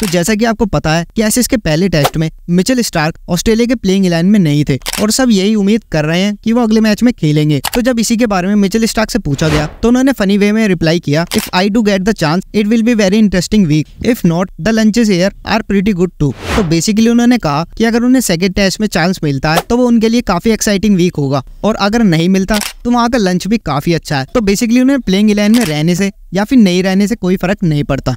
तो जैसा कि आपको पता है कि एसिस के पहले टेस्ट में मिचेल स्टार्क ऑस्ट्रेलिया के प्लेइंग इलेवन में नहीं थे और सब यही उम्मीद कर रहे हैं कि वो अगले मैच में खेलेंगे तो जब इसी के बारे में मिचेल स्टार्क से पूछा गया तो उन्होंने फनी वे में रिप्लाई किया if I do get the chance it will be very interesting week if not the lunches here are pretty good too तो बेसिकली उन्होंने कहा की अगर उन्हें सेकेंड टेस्ट में चांस मिलता है तो वो उनके लिए काफी एक्साइटिंग वीक होगा और अगर नहीं मिलता तो वहाँ का लंच भी काफी अच्छा है तो बेसिकली उन्हें प्लेइंग इलेवन में रहने से या फिर नहीं रहने से कोई फर्क नहीं पड़ता